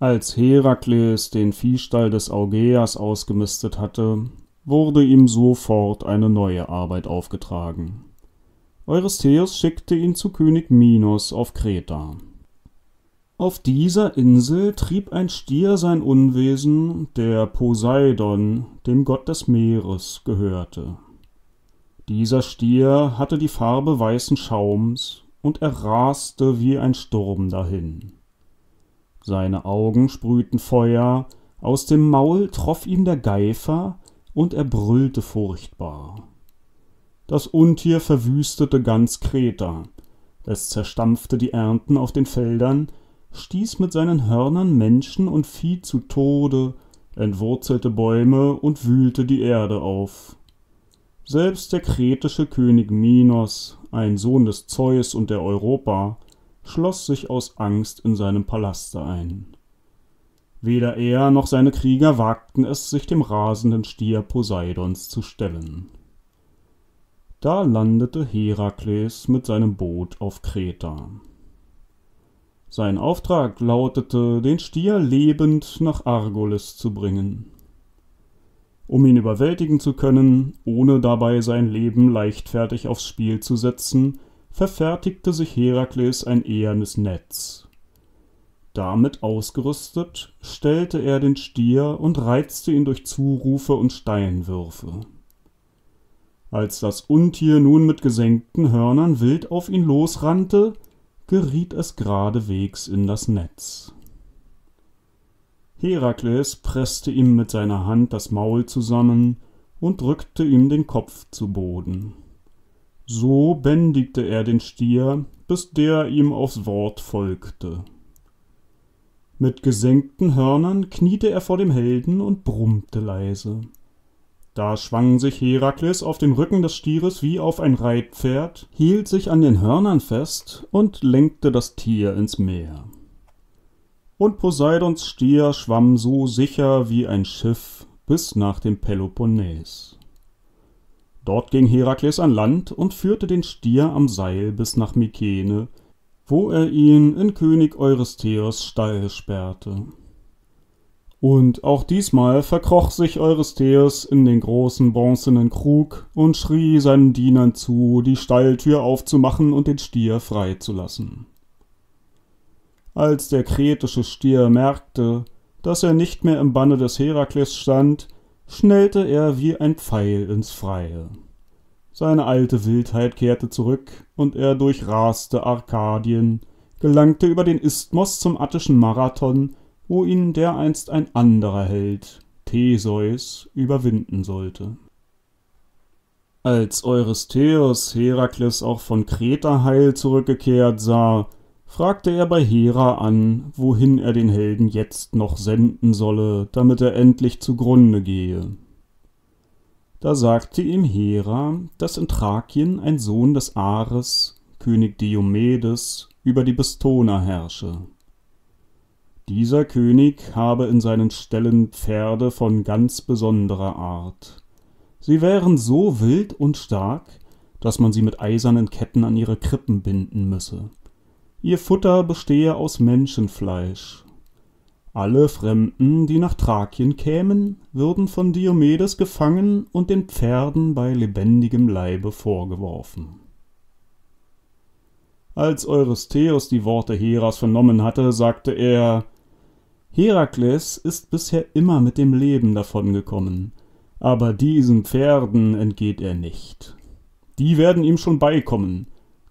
Als Herakles den Viehstall des Augeas ausgemistet hatte, wurde ihm sofort eine neue Arbeit aufgetragen. Eurystheus schickte ihn zu König Minos auf Kreta. Auf dieser Insel trieb ein Stier sein Unwesen, der Poseidon, dem Gott des Meeres, gehörte. Dieser Stier hatte die Farbe weißen Schaums und er raste wie ein Sturm dahin seine Augen sprühten Feuer, aus dem Maul troff ihm der Geifer, und er brüllte furchtbar. Das Untier verwüstete ganz Kreta, es zerstampfte die Ernten auf den Feldern, stieß mit seinen Hörnern Menschen und Vieh zu Tode, entwurzelte Bäume und wühlte die Erde auf. Selbst der kretische König Minos, ein Sohn des Zeus und der Europa, schloss sich aus Angst in seinem Palaste ein. Weder er noch seine Krieger wagten es, sich dem rasenden Stier Poseidons zu stellen. Da landete Herakles mit seinem Boot auf Kreta. Sein Auftrag lautete, den Stier lebend nach Argolis zu bringen. Um ihn überwältigen zu können, ohne dabei sein Leben leichtfertig aufs Spiel zu setzen, verfertigte sich Herakles ein ehernes Netz. Damit ausgerüstet, stellte er den Stier und reizte ihn durch Zurufe und Steinwürfe. Als das Untier nun mit gesenkten Hörnern wild auf ihn losrannte, geriet es geradewegs in das Netz. Herakles presste ihm mit seiner Hand das Maul zusammen und drückte ihm den Kopf zu Boden. So bändigte er den Stier, bis der ihm aufs Wort folgte. Mit gesenkten Hörnern kniete er vor dem Helden und brummte leise. Da schwang sich Herakles auf dem Rücken des Stieres wie auf ein Reitpferd, hielt sich an den Hörnern fest und lenkte das Tier ins Meer. Und Poseidons Stier schwamm so sicher wie ein Schiff bis nach dem Peloponnes. Dort ging Herakles an Land und führte den Stier am Seil bis nach Mykene, wo er ihn in König Eurystheus Stall sperrte. Und auch diesmal verkroch sich Eurystheus in den großen bronzenen Krug und schrie seinen Dienern zu, die Stalltür aufzumachen und den Stier freizulassen. Als der kretische Stier merkte, dass er nicht mehr im Banne des Herakles stand, schnellte er wie ein Pfeil ins Freie. Seine alte Wildheit kehrte zurück, und er durchraste Arkadien, gelangte über den Isthmos zum attischen Marathon, wo ihn dereinst ein anderer Held, Theseus, überwinden sollte. Als Eurystheus Herakles auch von Kreta heil zurückgekehrt sah, fragte er bei Hera an, wohin er den Helden jetzt noch senden solle, damit er endlich zugrunde gehe. Da sagte ihm Hera, dass in Thrakien ein Sohn des Ares, König Diomedes, über die Bistoner herrsche. Dieser König habe in seinen Ställen Pferde von ganz besonderer Art. Sie wären so wild und stark, dass man sie mit eisernen Ketten an ihre Krippen binden müsse. Ihr Futter bestehe aus Menschenfleisch. Alle Fremden, die nach Thrakien kämen, würden von Diomedes gefangen und den Pferden bei lebendigem Leibe vorgeworfen. Als Eurystheus die Worte Heras vernommen hatte, sagte er Herakles ist bisher immer mit dem Leben davongekommen, aber diesen Pferden entgeht er nicht. Die werden ihm schon beikommen,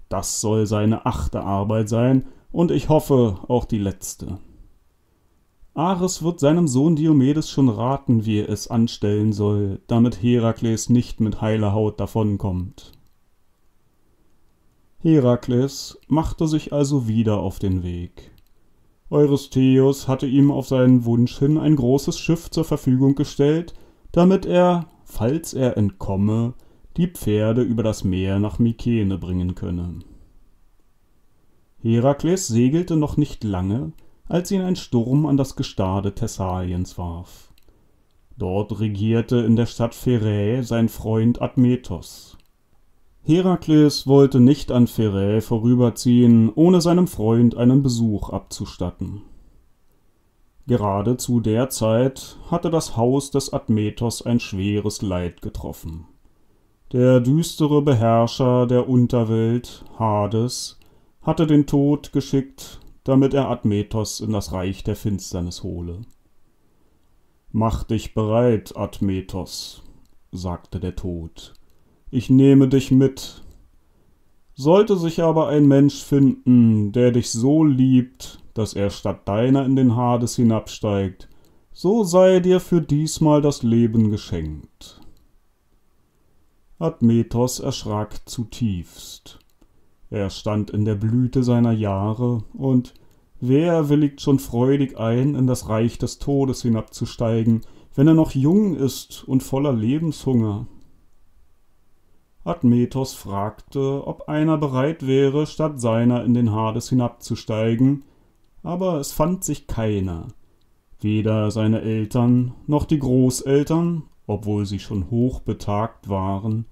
das soll seine achte Arbeit sein und ich hoffe auch die letzte. Ares wird seinem Sohn Diomedes schon raten, wie er es anstellen soll, damit Herakles nicht mit heiler Haut davonkommt. Herakles machte sich also wieder auf den Weg. Eurystheus hatte ihm auf seinen Wunsch hin ein großes Schiff zur Verfügung gestellt, damit er, falls er entkomme, die Pferde über das Meer nach Mykene bringen könne. Herakles segelte noch nicht lange, als ihn ein Sturm an das Gestade Thessaliens warf. Dort regierte in der Stadt Pherae sein Freund Admetos. Herakles wollte nicht an Pherae vorüberziehen, ohne seinem Freund einen Besuch abzustatten. Gerade zu der Zeit hatte das Haus des Admetos ein schweres Leid getroffen. Der düstere Beherrscher der Unterwelt, Hades, hatte den Tod geschickt, damit er Admetos in das Reich der Finsternis hole. Mach dich bereit, Admetos, sagte der Tod. Ich nehme dich mit. Sollte sich aber ein Mensch finden, der dich so liebt, dass er statt deiner in den Hades hinabsteigt, so sei dir für diesmal das Leben geschenkt. Admetos erschrak zutiefst. Er stand in der Blüte seiner Jahre und wer willigt schon freudig ein, in das Reich des Todes hinabzusteigen, wenn er noch jung ist und voller Lebenshunger? Admetos fragte, ob einer bereit wäre, statt seiner in den Hades hinabzusteigen, aber es fand sich keiner, weder seine Eltern noch die Großeltern, obwohl sie schon hochbetagt waren,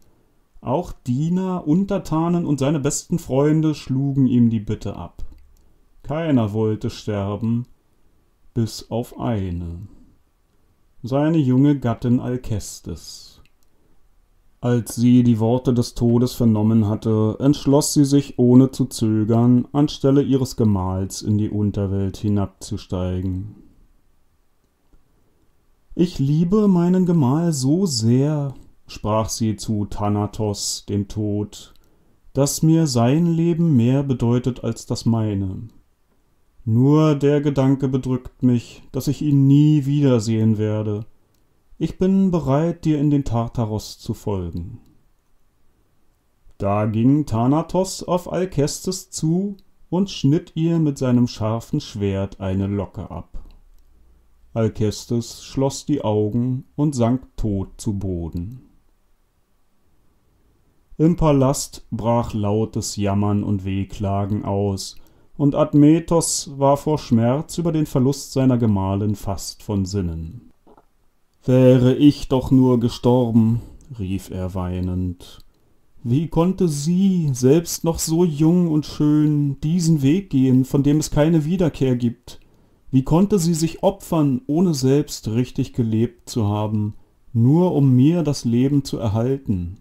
auch Diener, Untertanen und seine besten Freunde schlugen ihm die Bitte ab. Keiner wollte sterben, bis auf eine. Seine junge Gattin Alkestes. Als sie die Worte des Todes vernommen hatte, entschloss sie sich ohne zu zögern, anstelle ihres Gemahls in die Unterwelt hinabzusteigen. Ich liebe meinen Gemahl so sehr, sprach sie zu Thanatos, dem Tod, dass mir sein Leben mehr bedeutet als das meine. Nur der Gedanke bedrückt mich, dass ich ihn nie wiedersehen werde. Ich bin bereit, dir in den Tartaros zu folgen. Da ging Thanatos auf Alkestes zu und schnitt ihr mit seinem scharfen Schwert eine Locke ab. Alkestes schloss die Augen und sank tot zu Boden. Im Palast brach lautes Jammern und Wehklagen aus, und Admetos war vor Schmerz über den Verlust seiner Gemahlin fast von Sinnen. Wäre ich doch nur gestorben, rief er weinend. Wie konnte sie, selbst noch so jung und schön, diesen Weg gehen, von dem es keine Wiederkehr gibt? Wie konnte sie sich opfern, ohne selbst richtig gelebt zu haben, nur um mir das Leben zu erhalten?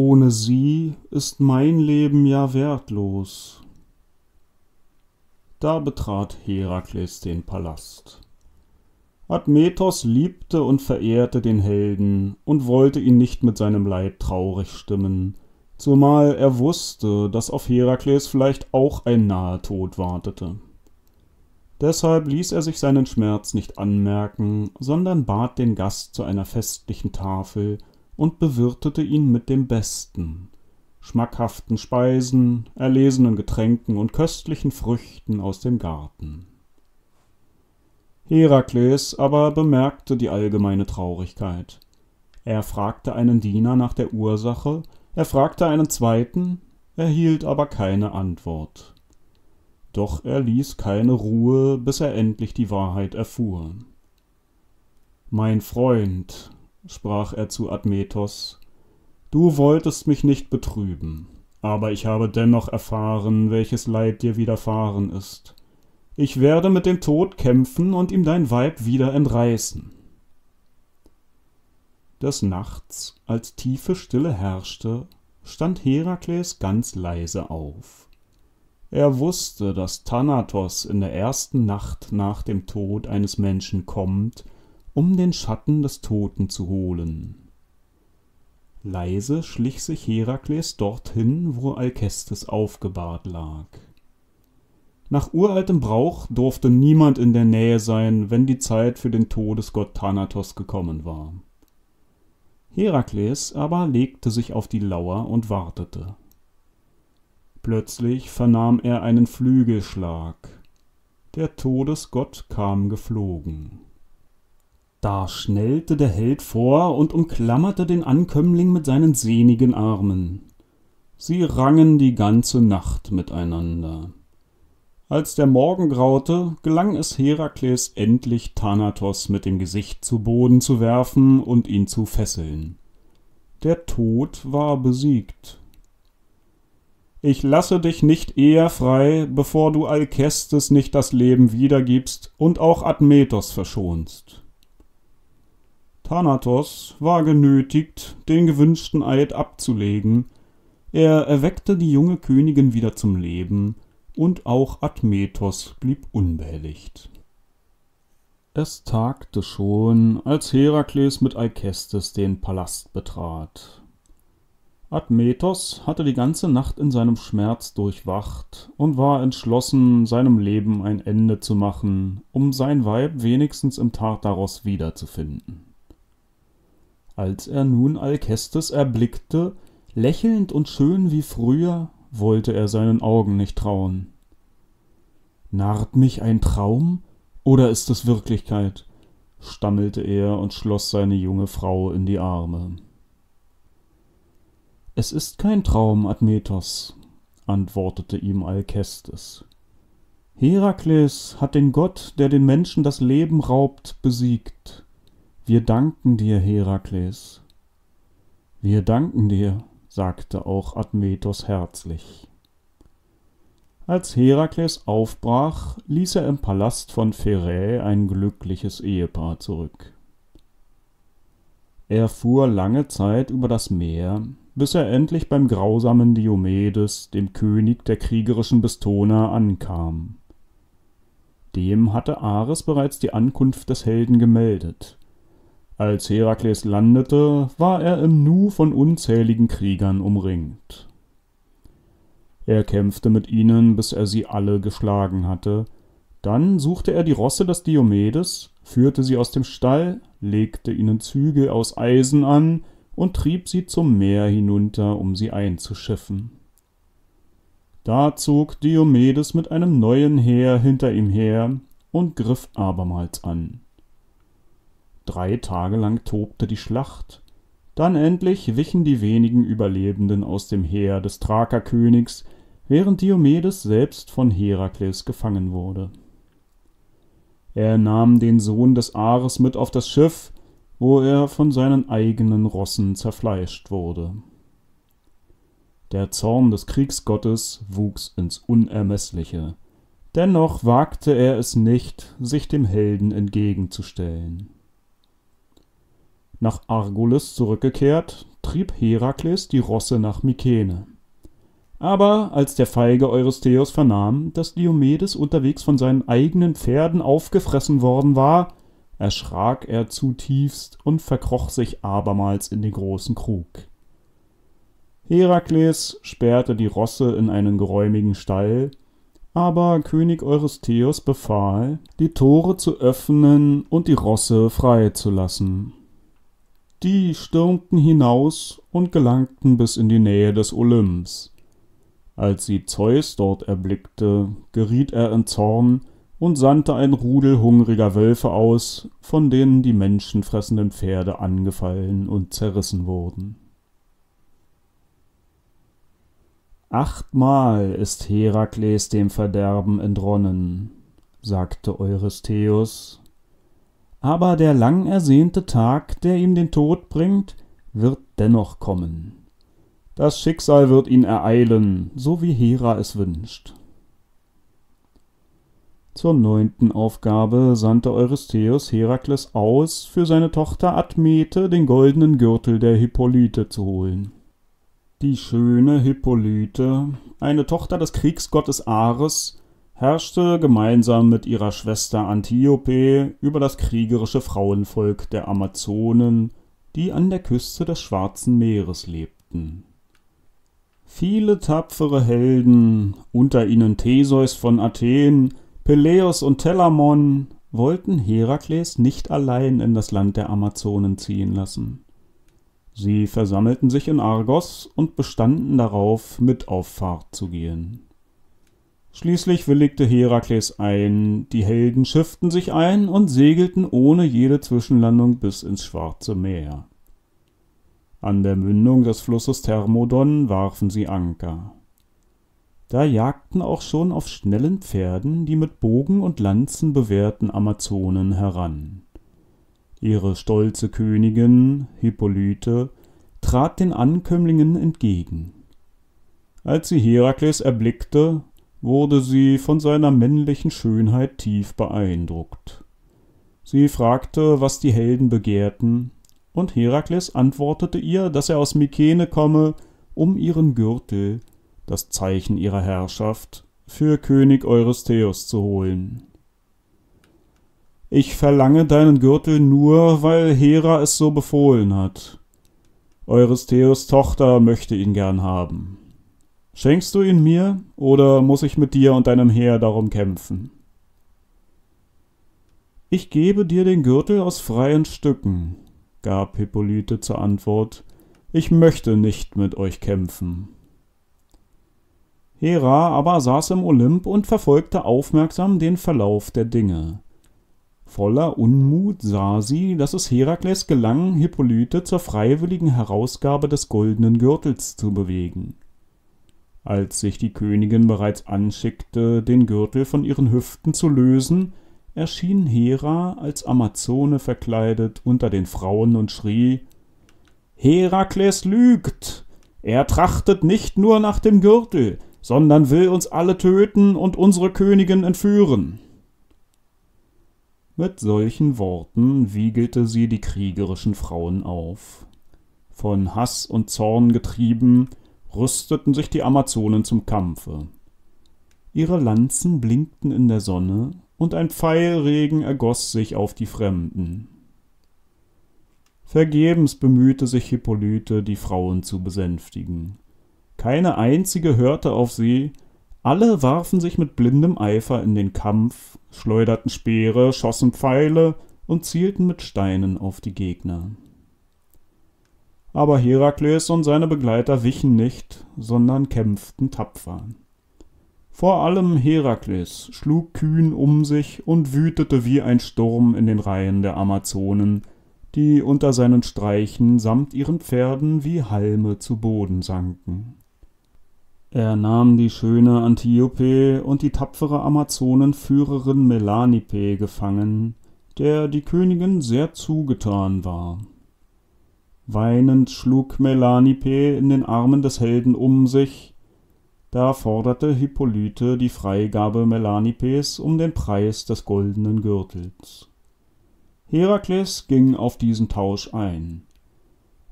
Ohne sie ist mein Leben ja wertlos. Da betrat Herakles den Palast. Admetos liebte und verehrte den Helden und wollte ihn nicht mit seinem Leid traurig stimmen, zumal er wusste, dass auf Herakles vielleicht auch ein naher Tod wartete. Deshalb ließ er sich seinen Schmerz nicht anmerken, sondern bat den Gast zu einer festlichen Tafel und bewirtete ihn mit dem Besten, schmackhaften Speisen, erlesenen Getränken und köstlichen Früchten aus dem Garten. Herakles aber bemerkte die allgemeine Traurigkeit. Er fragte einen Diener nach der Ursache, er fragte einen zweiten, erhielt aber keine Antwort. Doch er ließ keine Ruhe, bis er endlich die Wahrheit erfuhr. Mein Freund, sprach er zu Admetos, du wolltest mich nicht betrüben, aber ich habe dennoch erfahren, welches Leid dir widerfahren ist. Ich werde mit dem Tod kämpfen und ihm dein Weib wieder entreißen. Des Nachts, als tiefe Stille herrschte, stand Herakles ganz leise auf. Er wusste, dass Thanatos in der ersten Nacht nach dem Tod eines Menschen kommt um den Schatten des Toten zu holen. Leise schlich sich Herakles dorthin, wo Alkestes aufgebahrt lag. Nach uraltem Brauch durfte niemand in der Nähe sein, wenn die Zeit für den Todesgott Thanatos gekommen war. Herakles aber legte sich auf die Lauer und wartete. Plötzlich vernahm er einen Flügelschlag. Der Todesgott kam geflogen. Da schnellte der Held vor und umklammerte den Ankömmling mit seinen sehnigen Armen. Sie rangen die ganze Nacht miteinander. Als der Morgen graute, gelang es Herakles endlich, Thanatos mit dem Gesicht zu Boden zu werfen und ihn zu fesseln. Der Tod war besiegt. Ich lasse dich nicht eher frei, bevor du Alkestes nicht das Leben wiedergibst und auch Admetos verschonst. Thanatos war genötigt, den gewünschten Eid abzulegen. Er erweckte die junge Königin wieder zum Leben, und auch Admetos blieb unbehelligt. Es tagte schon, als Herakles mit Alkestes den Palast betrat. Admetos hatte die ganze Nacht in seinem Schmerz durchwacht und war entschlossen, seinem Leben ein Ende zu machen, um sein Weib wenigstens im Tartaros wiederzufinden. Als er nun Alkestes erblickte, lächelnd und schön wie früher, wollte er seinen Augen nicht trauen. Narrt mich ein Traum oder ist es Wirklichkeit? stammelte er und schloss seine junge Frau in die Arme. Es ist kein Traum, Admetos, antwortete ihm Alkestes. Herakles hat den Gott, der den Menschen das Leben raubt, besiegt. Wir danken dir, Herakles. Wir danken dir, sagte auch Admetos herzlich. Als Herakles aufbrach, ließ er im Palast von Pherae ein glückliches Ehepaar zurück. Er fuhr lange Zeit über das Meer, bis er endlich beim grausamen Diomedes, dem König der kriegerischen Bistona, ankam. Dem hatte Ares bereits die Ankunft des Helden gemeldet. Als Herakles landete, war er im Nu von unzähligen Kriegern umringt. Er kämpfte mit ihnen, bis er sie alle geschlagen hatte, dann suchte er die Rosse des Diomedes, führte sie aus dem Stall, legte ihnen Zügel aus Eisen an und trieb sie zum Meer hinunter, um sie einzuschiffen. Da zog Diomedes mit einem neuen Heer hinter ihm her und griff abermals an. Drei Tage lang tobte die Schlacht. Dann endlich wichen die wenigen Überlebenden aus dem Heer des Thrakerkönigs, während Diomedes selbst von Herakles gefangen wurde. Er nahm den Sohn des Ares mit auf das Schiff, wo er von seinen eigenen Rossen zerfleischt wurde. Der Zorn des Kriegsgottes wuchs ins Unermeßliche. Dennoch wagte er es nicht, sich dem Helden entgegenzustellen. Nach Argolis zurückgekehrt, trieb Herakles die Rosse nach Mykene. Aber als der feige Eurystheus vernahm, dass Diomedes unterwegs von seinen eigenen Pferden aufgefressen worden war, erschrak er zutiefst und verkroch sich abermals in den großen Krug. Herakles sperrte die Rosse in einen geräumigen Stall, aber König Eurystheus befahl, die Tore zu öffnen und die Rosse freizulassen. Die stürmten hinaus und gelangten bis in die Nähe des Olymps. Als sie Zeus dort erblickte, geriet er in Zorn und sandte ein Rudel hungriger Wölfe aus, von denen die menschenfressenden Pferde angefallen und zerrissen wurden. Achtmal ist Herakles dem Verderben entronnen, sagte Eurystheus, aber der lang ersehnte Tag, der ihm den Tod bringt, wird dennoch kommen. Das Schicksal wird ihn ereilen, so wie Hera es wünscht. Zur neunten Aufgabe sandte Eurystheus Herakles aus, für seine Tochter Admete den goldenen Gürtel der Hippolyte zu holen. Die schöne Hippolyte, eine Tochter des Kriegsgottes Ares, herrschte gemeinsam mit ihrer Schwester Antiope über das kriegerische Frauenvolk der Amazonen, die an der Küste des Schwarzen Meeres lebten. Viele tapfere Helden, unter ihnen Theseus von Athen, Peleus und Telamon, wollten Herakles nicht allein in das Land der Amazonen ziehen lassen. Sie versammelten sich in Argos und bestanden darauf, mit auf Fahrt zu gehen. Schließlich willigte Herakles ein, die Helden schifften sich ein und segelten ohne jede Zwischenlandung bis ins Schwarze Meer. An der Mündung des Flusses Thermodon warfen sie Anker. Da jagten auch schon auf schnellen Pferden die mit Bogen und Lanzen bewehrten Amazonen heran. Ihre stolze Königin, Hippolyte, trat den Ankömmlingen entgegen. Als sie Herakles erblickte, wurde sie von seiner männlichen Schönheit tief beeindruckt. Sie fragte, was die Helden begehrten, und Herakles antwortete ihr, dass er aus Mykene komme, um ihren Gürtel, das Zeichen ihrer Herrschaft, für König Eurystheus zu holen. Ich verlange deinen Gürtel nur, weil Hera es so befohlen hat. Eurystheus Tochter möchte ihn gern haben. Schenkst du ihn mir, oder muss ich mit dir und deinem Heer darum kämpfen? Ich gebe dir den Gürtel aus freien Stücken, gab Hippolyte zur Antwort, ich möchte nicht mit euch kämpfen. Hera aber saß im Olymp und verfolgte aufmerksam den Verlauf der Dinge. Voller Unmut sah sie, dass es Herakles gelang, Hippolyte zur freiwilligen Herausgabe des goldenen Gürtels zu bewegen. Als sich die Königin bereits anschickte, den Gürtel von ihren Hüften zu lösen, erschien Hera als Amazone verkleidet unter den Frauen und schrie Herakles lügt. Er trachtet nicht nur nach dem Gürtel, sondern will uns alle töten und unsere Königin entführen. Mit solchen Worten wiegelte sie die kriegerischen Frauen auf. Von Hass und Zorn getrieben, rüsteten sich die Amazonen zum Kampfe. Ihre Lanzen blinkten in der Sonne, und ein Pfeilregen ergoß sich auf die Fremden. Vergebens bemühte sich Hippolyte, die Frauen zu besänftigen. Keine einzige hörte auf sie, alle warfen sich mit blindem Eifer in den Kampf, schleuderten Speere, schossen Pfeile und zielten mit Steinen auf die Gegner. Aber Herakles und seine Begleiter wichen nicht, sondern kämpften tapfer. Vor allem Herakles schlug kühn um sich und wütete wie ein Sturm in den Reihen der Amazonen, die unter seinen Streichen samt ihren Pferden wie Halme zu Boden sanken. Er nahm die schöne Antiope und die tapfere Amazonenführerin Melanipe gefangen, der die Königin sehr zugetan war. Weinend schlug Melanipe in den Armen des Helden um sich. Da forderte Hippolyte die Freigabe Melanipes um den Preis des goldenen Gürtels. Herakles ging auf diesen Tausch ein.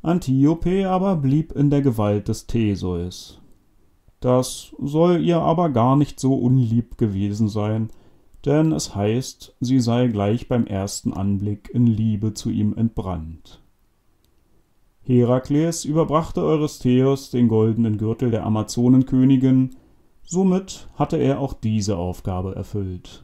Antiope aber blieb in der Gewalt des Theseus. Das soll ihr aber gar nicht so unlieb gewesen sein, denn es heißt, sie sei gleich beim ersten Anblick in Liebe zu ihm entbrannt. Herakles überbrachte Eurystheus den goldenen Gürtel der Amazonenkönigin, somit hatte er auch diese Aufgabe erfüllt.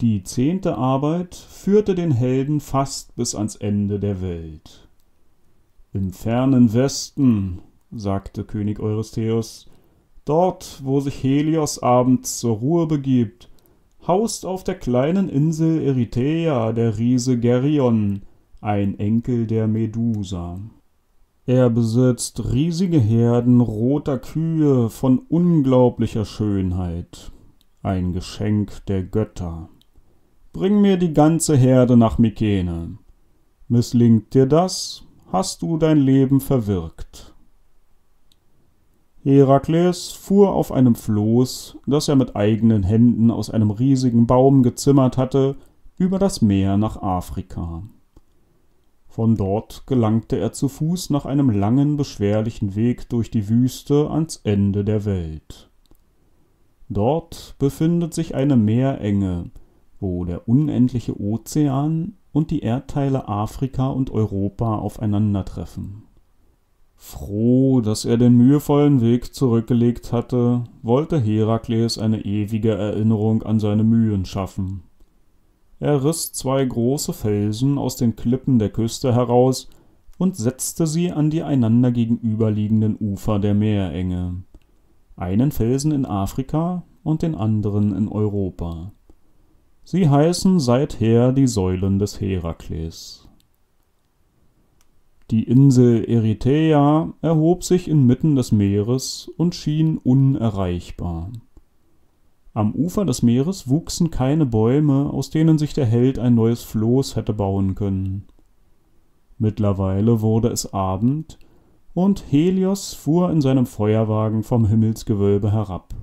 Die zehnte Arbeit führte den Helden fast bis ans Ende der Welt. Im fernen Westen, sagte König Eurystheus, dort, wo sich Helios abends zur Ruhe begibt, haust auf der kleinen Insel Erythea der Riese Geryon, ein Enkel der Medusa. Er besitzt riesige Herden roter Kühe von unglaublicher Schönheit, ein Geschenk der Götter. Bring mir die ganze Herde nach Mykene. Misslingt dir das, hast du dein Leben verwirkt. Herakles fuhr auf einem Floß, das er mit eigenen Händen aus einem riesigen Baum gezimmert hatte, über das Meer nach Afrika. Von dort gelangte er zu Fuß nach einem langen, beschwerlichen Weg durch die Wüste ans Ende der Welt. Dort befindet sich eine Meerenge, wo der unendliche Ozean und die Erdteile Afrika und Europa aufeinandertreffen. Froh, dass er den mühevollen Weg zurückgelegt hatte, wollte Herakles eine ewige Erinnerung an seine Mühen schaffen. Er riss zwei große Felsen aus den Klippen der Küste heraus und setzte sie an die einander gegenüberliegenden Ufer der Meerenge. Einen Felsen in Afrika und den anderen in Europa. Sie heißen seither die Säulen des Herakles. Die Insel Erythea erhob sich inmitten des Meeres und schien unerreichbar. Am Ufer des Meeres wuchsen keine Bäume, aus denen sich der Held ein neues Floß hätte bauen können. Mittlerweile wurde es Abend, und Helios fuhr in seinem Feuerwagen vom Himmelsgewölbe herab.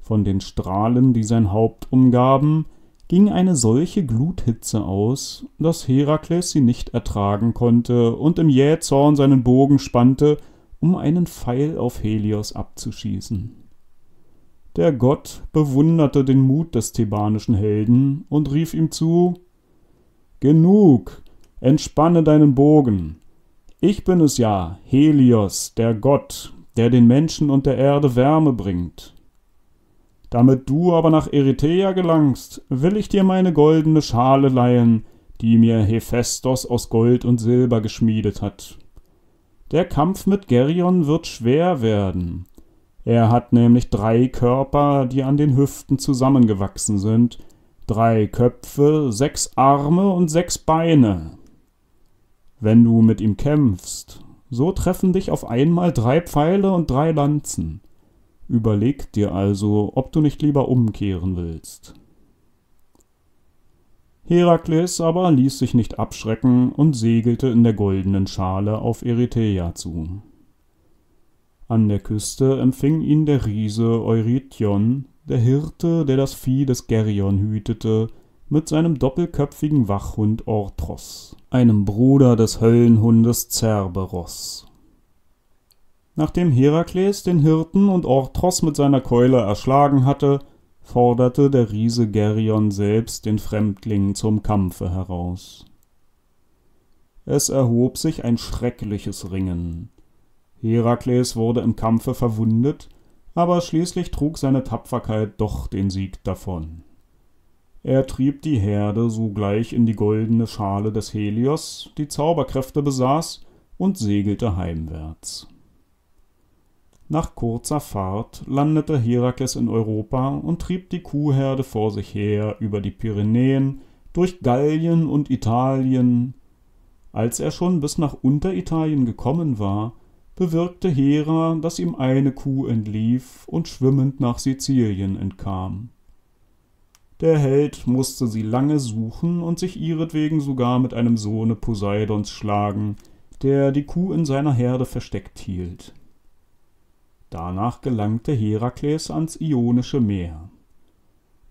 Von den Strahlen, die sein Haupt umgaben, ging eine solche Gluthitze aus, dass Herakles sie nicht ertragen konnte und im Jähzorn seinen Bogen spannte, um einen Pfeil auf Helios abzuschießen. Der Gott bewunderte den Mut des thebanischen Helden und rief ihm zu Genug, entspanne deinen Bogen. Ich bin es ja, Helios, der Gott, der den Menschen und der Erde Wärme bringt. Damit du aber nach Eretheia gelangst, will ich dir meine goldene Schale leihen, die mir Hephaestos aus Gold und Silber geschmiedet hat. Der Kampf mit Gerion wird schwer werden. Er hat nämlich drei Körper, die an den Hüften zusammengewachsen sind, drei Köpfe, sechs Arme und sechs Beine. Wenn du mit ihm kämpfst, so treffen dich auf einmal drei Pfeile und drei Lanzen. Überleg dir also, ob du nicht lieber umkehren willst. Herakles aber ließ sich nicht abschrecken und segelte in der goldenen Schale auf Erythea zu. An der Küste empfing ihn der Riese Eurytion, der Hirte, der das Vieh des Gerion hütete, mit seinem doppelköpfigen Wachhund Orthros, einem Bruder des Höllenhundes Cerberos. Nachdem Herakles den Hirten und Orthros mit seiner Keule erschlagen hatte, forderte der Riese Geryon selbst den Fremdling zum Kampfe heraus. Es erhob sich ein schreckliches Ringen. Herakles wurde im Kampfe verwundet, aber schließlich trug seine Tapferkeit doch den Sieg davon. Er trieb die Herde sogleich in die goldene Schale des Helios, die Zauberkräfte besaß, und segelte heimwärts. Nach kurzer Fahrt landete Herakles in Europa und trieb die Kuhherde vor sich her über die Pyrenäen, durch Gallien und Italien. Als er schon bis nach Unteritalien gekommen war, bewirkte Hera, dass ihm eine Kuh entlief und schwimmend nach Sizilien entkam. Der Held musste sie lange suchen und sich ihretwegen sogar mit einem Sohne Poseidons schlagen, der die Kuh in seiner Herde versteckt hielt. Danach gelangte Herakles ans Ionische Meer.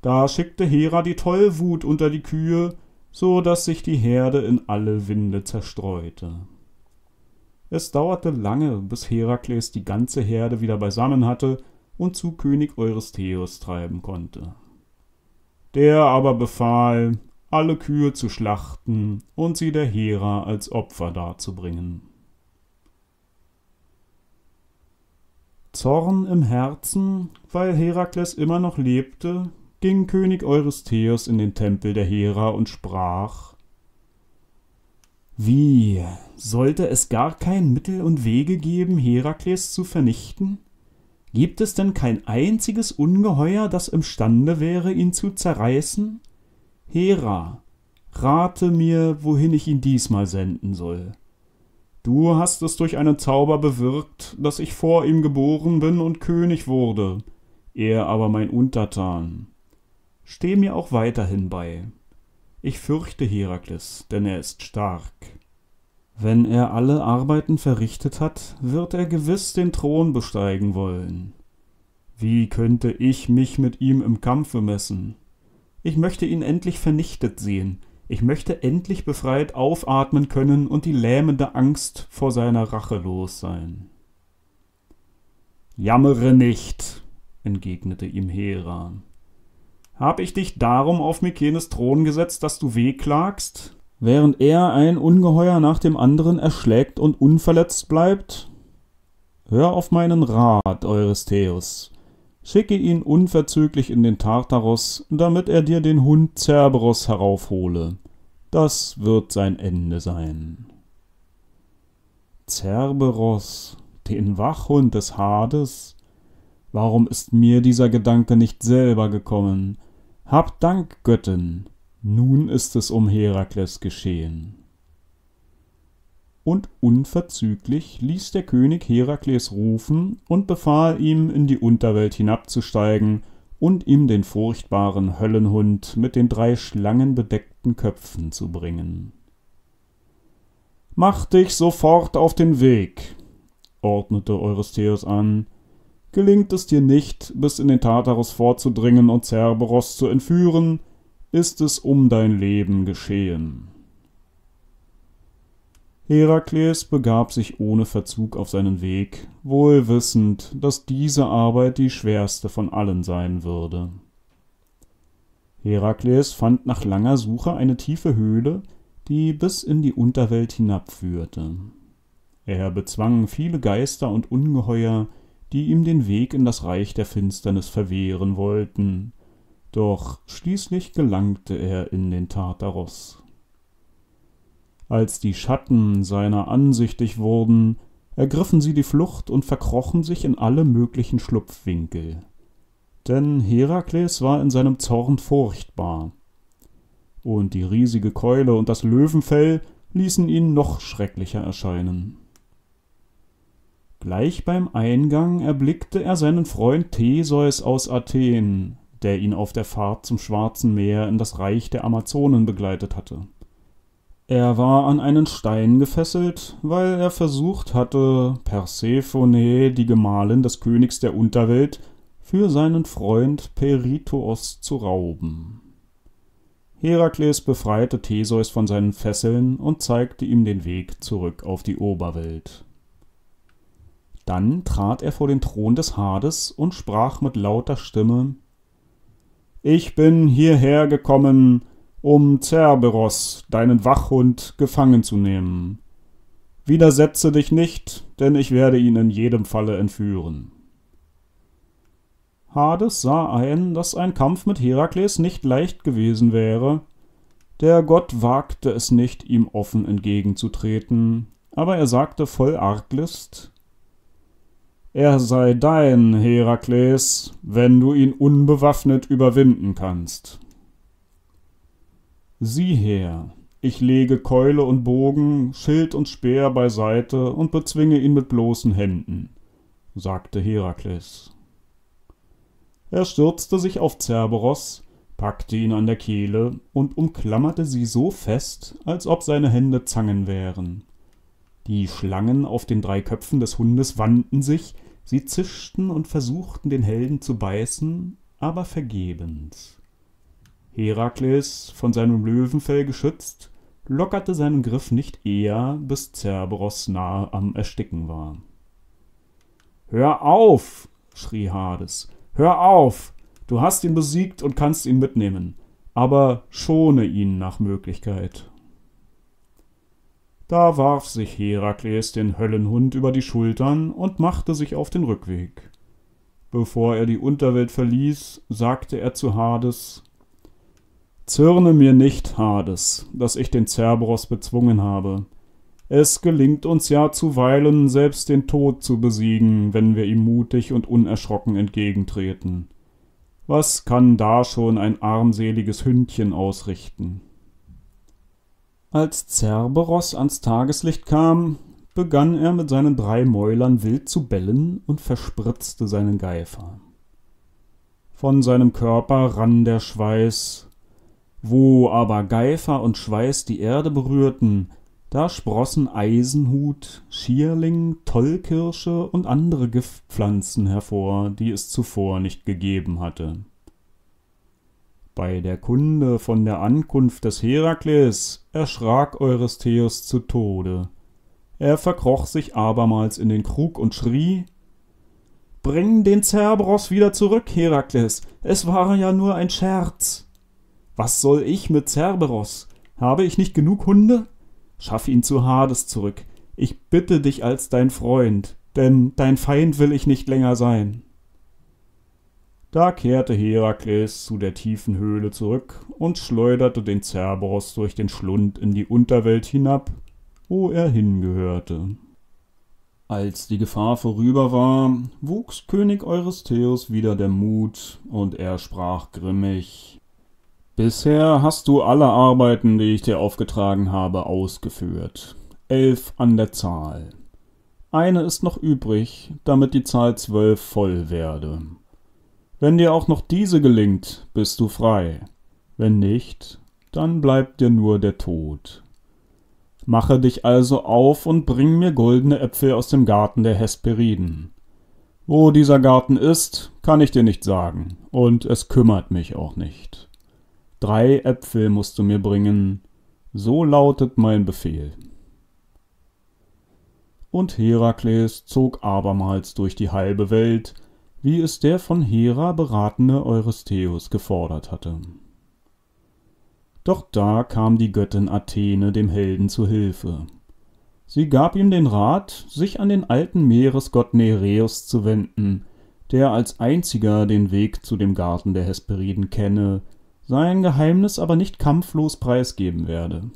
Da schickte Hera die Tollwut unter die Kühe, so daß sich die Herde in alle Winde zerstreute. Es dauerte lange, bis Herakles die ganze Herde wieder beisammen hatte und zu König Eurystheus treiben konnte. Der aber befahl, alle Kühe zu schlachten und sie der Hera als Opfer darzubringen. Zorn im Herzen, weil Herakles immer noch lebte, ging König Eurystheus in den Tempel der Hera und sprach Wie, sollte es gar kein Mittel und Wege geben, Herakles zu vernichten? Gibt es denn kein einziges Ungeheuer, das imstande wäre, ihn zu zerreißen? Hera, rate mir, wohin ich ihn diesmal senden soll. Du hast es durch einen Zauber bewirkt, dass ich vor ihm geboren bin und König wurde, er aber mein Untertan. Steh mir auch weiterhin bei. Ich fürchte Herakles, denn er ist stark. Wenn er alle Arbeiten verrichtet hat, wird er gewiss den Thron besteigen wollen. Wie könnte ich mich mit ihm im Kampfe messen? Ich möchte ihn endlich vernichtet sehen, ich möchte endlich befreit aufatmen können und die lähmende Angst vor seiner Rache los sein. Jammere nicht, entgegnete ihm Hera. Hab ich dich darum auf Mykenes Thron gesetzt, dass du wehklagst? Während er ein Ungeheuer nach dem anderen erschlägt und unverletzt bleibt? Hör auf meinen Rat, Eurystheus. Schicke ihn unverzüglich in den Tartarus, damit er dir den Hund Cerberus heraufhole. Das wird sein Ende sein. Cerberus, den Wachhund des Hades? Warum ist mir dieser Gedanke nicht selber gekommen? Hab Dank, Göttin. Nun ist es um Herakles geschehen und unverzüglich ließ der König Herakles rufen und befahl ihm, in die Unterwelt hinabzusteigen und ihm den furchtbaren Höllenhund mit den drei schlangenbedeckten Köpfen zu bringen. Mach dich sofort auf den Weg, ordnete Eurystheus an. Gelingt es dir nicht, bis in den Tartarus vorzudringen und Cerberos zu entführen, ist es um dein Leben geschehen. Herakles begab sich ohne Verzug auf seinen Weg, wohl wissend, dass diese Arbeit die schwerste von allen sein würde. Herakles fand nach langer Suche eine tiefe Höhle, die bis in die Unterwelt hinabführte. Er bezwang viele Geister und Ungeheuer, die ihm den Weg in das Reich der Finsternis verwehren wollten, doch schließlich gelangte er in den Tartarus. Als die Schatten seiner ansichtig wurden, ergriffen sie die Flucht und verkrochen sich in alle möglichen Schlupfwinkel. Denn Herakles war in seinem Zorn furchtbar. Und die riesige Keule und das Löwenfell ließen ihn noch schrecklicher erscheinen. Gleich beim Eingang erblickte er seinen Freund Theseus aus Athen, der ihn auf der Fahrt zum Schwarzen Meer in das Reich der Amazonen begleitet hatte. Er war an einen Stein gefesselt, weil er versucht hatte, Persephone, die Gemahlin des Königs der Unterwelt, für seinen Freund Peritoos zu rauben. Herakles befreite Theseus von seinen Fesseln und zeigte ihm den Weg zurück auf die Oberwelt. Dann trat er vor den Thron des Hades und sprach mit lauter Stimme Ich bin hierher gekommen, um Cerberos, deinen Wachhund, gefangen zu nehmen. Widersetze dich nicht, denn ich werde ihn in jedem Falle entführen. Hades sah ein, dass ein Kampf mit Herakles nicht leicht gewesen wäre. Der Gott wagte es nicht, ihm offen entgegenzutreten, aber er sagte voll Arglist: Er sei dein, Herakles, wenn du ihn unbewaffnet überwinden kannst sieh her ich lege keule und bogen schild und speer beiseite und bezwinge ihn mit bloßen händen sagte herakles er stürzte sich auf cerberos packte ihn an der kehle und umklammerte sie so fest als ob seine hände zangen wären die schlangen auf den drei köpfen des hundes wandten sich sie zischten und versuchten den helden zu beißen aber vergebens Herakles, von seinem Löwenfell geschützt, lockerte seinen Griff nicht eher, bis Cerberus nahe am Ersticken war. Hör auf! schrie Hades. Hör auf! Du hast ihn besiegt und kannst ihn mitnehmen, aber schone ihn nach Möglichkeit. Da warf sich Herakles den Höllenhund über die Schultern und machte sich auf den Rückweg. Bevor er die Unterwelt verließ, sagte er zu Hades Zürne mir nicht, Hades, dass ich den Cerberus bezwungen habe. Es gelingt uns ja zuweilen, selbst den Tod zu besiegen, wenn wir ihm mutig und unerschrocken entgegentreten. Was kann da schon ein armseliges Hündchen ausrichten? Als Cerberos ans Tageslicht kam, begann er mit seinen drei Mäulern wild zu bellen und verspritzte seinen Geifer. Von seinem Körper rann der Schweiß, wo aber Geifer und Schweiß die Erde berührten, da sprossen Eisenhut, Schierling, Tollkirsche und andere Giftpflanzen hervor, die es zuvor nicht gegeben hatte. Bei der Kunde von der Ankunft des Herakles erschrak Eurystheus zu Tode. Er verkroch sich abermals in den Krug und schrie Bring den Cerberus wieder zurück, Herakles, es war ja nur ein Scherz. Was soll ich mit Cerberus? Habe ich nicht genug Hunde? Schaff ihn zu Hades zurück. Ich bitte dich als dein Freund, denn dein Feind will ich nicht länger sein. Da kehrte Herakles zu der tiefen Höhle zurück und schleuderte den Cerberus durch den Schlund in die Unterwelt hinab, wo er hingehörte. Als die Gefahr vorüber war, wuchs König Eurystheus wieder der Mut, und er sprach grimmig Bisher hast du alle Arbeiten, die ich dir aufgetragen habe, ausgeführt. Elf an der Zahl. Eine ist noch übrig, damit die Zahl zwölf voll werde. Wenn dir auch noch diese gelingt, bist du frei. Wenn nicht, dann bleibt dir nur der Tod. Mache dich also auf und bring mir goldene Äpfel aus dem Garten der Hesperiden. Wo dieser Garten ist, kann ich dir nicht sagen, und es kümmert mich auch nicht. Drei Äpfel musst du mir bringen, so lautet mein Befehl. Und Herakles zog abermals durch die halbe Welt, wie es der von Hera beratene Eurystheus gefordert hatte. Doch da kam die Göttin Athene dem Helden zu Hilfe. Sie gab ihm den Rat, sich an den alten Meeresgott Nereus zu wenden, der als einziger den Weg zu dem Garten der Hesperiden kenne, sein Geheimnis aber nicht kampflos preisgeben werde.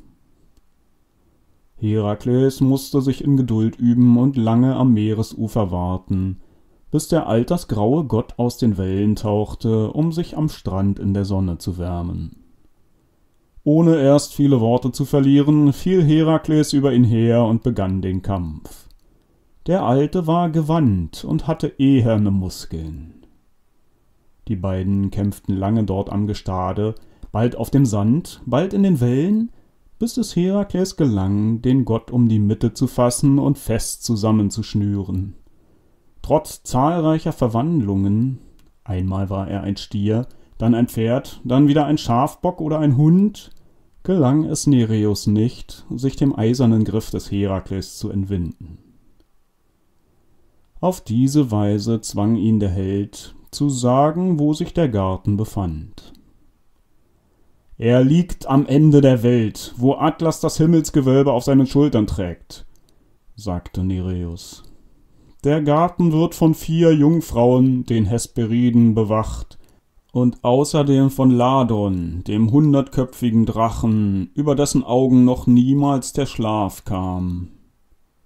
Herakles musste sich in Geduld üben und lange am Meeresufer warten, bis der altersgraue Gott aus den Wellen tauchte, um sich am Strand in der Sonne zu wärmen. Ohne erst viele Worte zu verlieren, fiel Herakles über ihn her und begann den Kampf. Der Alte war gewandt und hatte eherne Muskeln. Die beiden kämpften lange dort am Gestade, bald auf dem Sand, bald in den Wellen, bis es Herakles gelang, den Gott um die Mitte zu fassen und fest zusammenzuschnüren. Trotz zahlreicher Verwandlungen einmal war er ein Stier, dann ein Pferd, dann wieder ein Schafbock oder ein Hund, gelang es Nereus nicht, sich dem eisernen Griff des Herakles zu entwinden. Auf diese Weise zwang ihn der Held, zu sagen, wo sich der Garten befand. Er liegt am Ende der Welt, wo Atlas das Himmelsgewölbe auf seinen Schultern trägt, sagte Nereus. Der Garten wird von vier Jungfrauen, den Hesperiden, bewacht und außerdem von Ladon, dem hundertköpfigen Drachen, über dessen Augen noch niemals der Schlaf kam.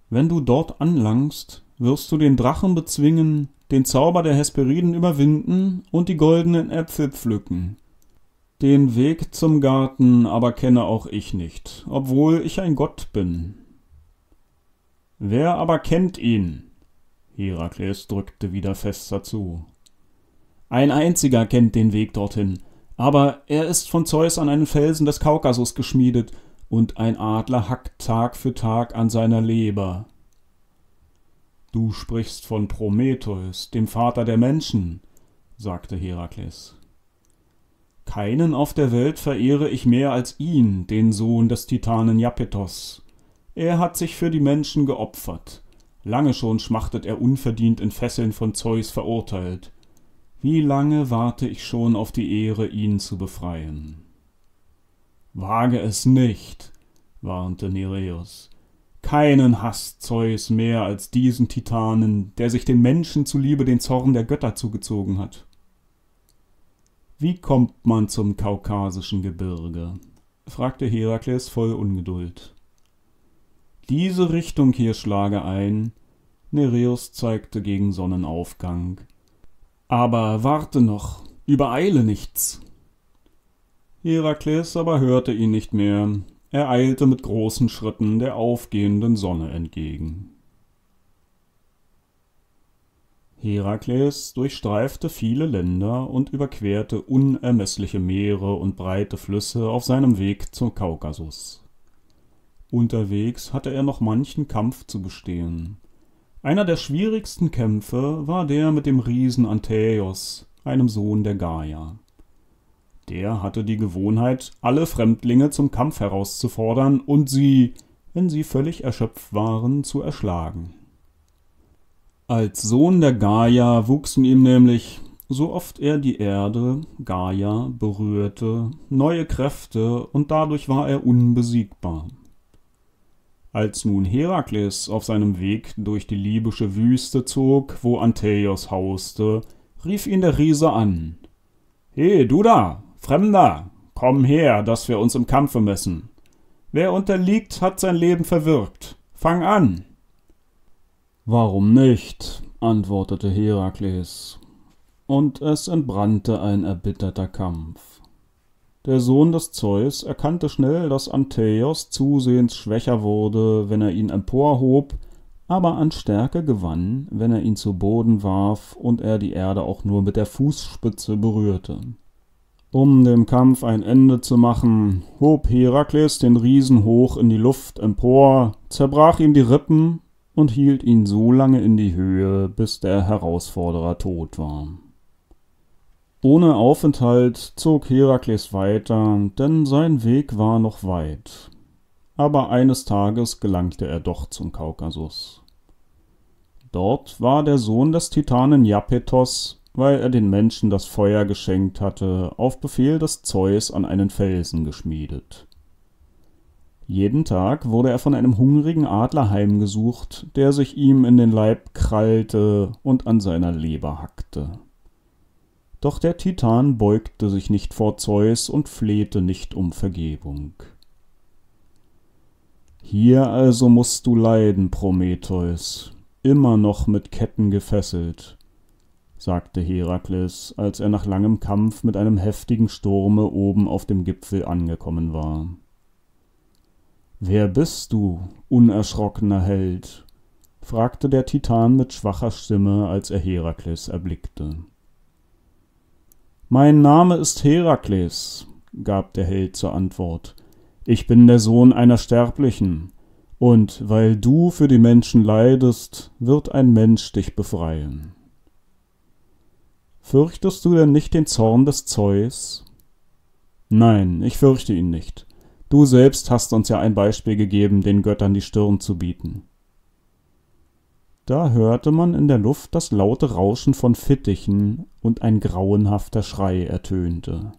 Wenn du dort anlangst, wirst du den Drachen bezwingen, den Zauber der Hesperiden überwinden und die goldenen Äpfel pflücken. Den Weg zum Garten aber kenne auch ich nicht, obwohl ich ein Gott bin. Wer aber kennt ihn? Herakles drückte wieder fester zu. Ein einziger kennt den Weg dorthin, aber er ist von Zeus an einen Felsen des Kaukasus geschmiedet, und ein Adler hackt Tag für Tag an seiner Leber. Du sprichst von Prometheus, dem Vater der Menschen, sagte Herakles. Keinen auf der Welt verehre ich mehr als ihn, den Sohn des Titanen Japetos. Er hat sich für die Menschen geopfert. Lange schon schmachtet er unverdient in Fesseln von Zeus verurteilt. Wie lange warte ich schon auf die Ehre, ihn zu befreien? Wage es nicht, warnte Nereus. Keinen hasst Zeus mehr als diesen Titanen, der sich den Menschen zuliebe den Zorn der Götter zugezogen hat. Wie kommt man zum kaukasischen Gebirge? fragte Herakles voll Ungeduld. Diese Richtung hier schlage ein, Nereus zeigte gegen Sonnenaufgang. Aber warte noch, übereile nichts. Herakles aber hörte ihn nicht mehr, er eilte mit großen Schritten der aufgehenden Sonne entgegen. Herakles durchstreifte viele Länder und überquerte unermeßliche Meere und breite Flüsse auf seinem Weg zum Kaukasus. Unterwegs hatte er noch manchen Kampf zu bestehen. Einer der schwierigsten Kämpfe war der mit dem Riesen Antaios, einem Sohn der Gaia. Der hatte die Gewohnheit, alle Fremdlinge zum Kampf herauszufordern und sie, wenn sie völlig erschöpft waren, zu erschlagen. Als Sohn der Gaia wuchsen ihm nämlich, so oft er die Erde, Gaia, berührte, neue Kräfte und dadurch war er unbesiegbar. Als nun Herakles auf seinem Weg durch die libysche Wüste zog, wo Anteos hauste, rief ihn der Riese an. He, du da! Fremder, komm her, dass wir uns im Kampfe messen. Wer unterliegt, hat sein Leben verwirkt. Fang an! Warum nicht? antwortete Herakles. Und es entbrannte ein erbitterter Kampf. Der Sohn des Zeus erkannte schnell, dass Anteos zusehends schwächer wurde, wenn er ihn emporhob, aber an Stärke gewann, wenn er ihn zu Boden warf und er die Erde auch nur mit der Fußspitze berührte. Um dem Kampf ein Ende zu machen, hob Herakles den Riesen hoch in die Luft empor, zerbrach ihm die Rippen und hielt ihn so lange in die Höhe, bis der Herausforderer tot war. Ohne Aufenthalt zog Herakles weiter, denn sein Weg war noch weit. Aber eines Tages gelangte er doch zum Kaukasus. Dort war der Sohn des Titanen Japetos, weil er den Menschen das Feuer geschenkt hatte, auf Befehl des Zeus an einen Felsen geschmiedet. Jeden Tag wurde er von einem hungrigen Adler heimgesucht, der sich ihm in den Leib krallte und an seiner Leber hackte. Doch der Titan beugte sich nicht vor Zeus und flehte nicht um Vergebung. Hier also musst du leiden, Prometheus, immer noch mit Ketten gefesselt, sagte Herakles, als er nach langem Kampf mit einem heftigen Sturme oben auf dem Gipfel angekommen war. Wer bist du, unerschrockener Held? fragte der Titan mit schwacher Stimme, als er Herakles erblickte. Mein Name ist Herakles, gab der Held zur Antwort. Ich bin der Sohn einer Sterblichen, und weil du für die Menschen leidest, wird ein Mensch dich befreien. Fürchtest du denn nicht den Zorn des Zeus? Nein, ich fürchte ihn nicht. Du selbst hast uns ja ein Beispiel gegeben, den Göttern die Stirn zu bieten. Da hörte man in der Luft das laute Rauschen von Fittichen und ein grauenhafter Schrei ertönte.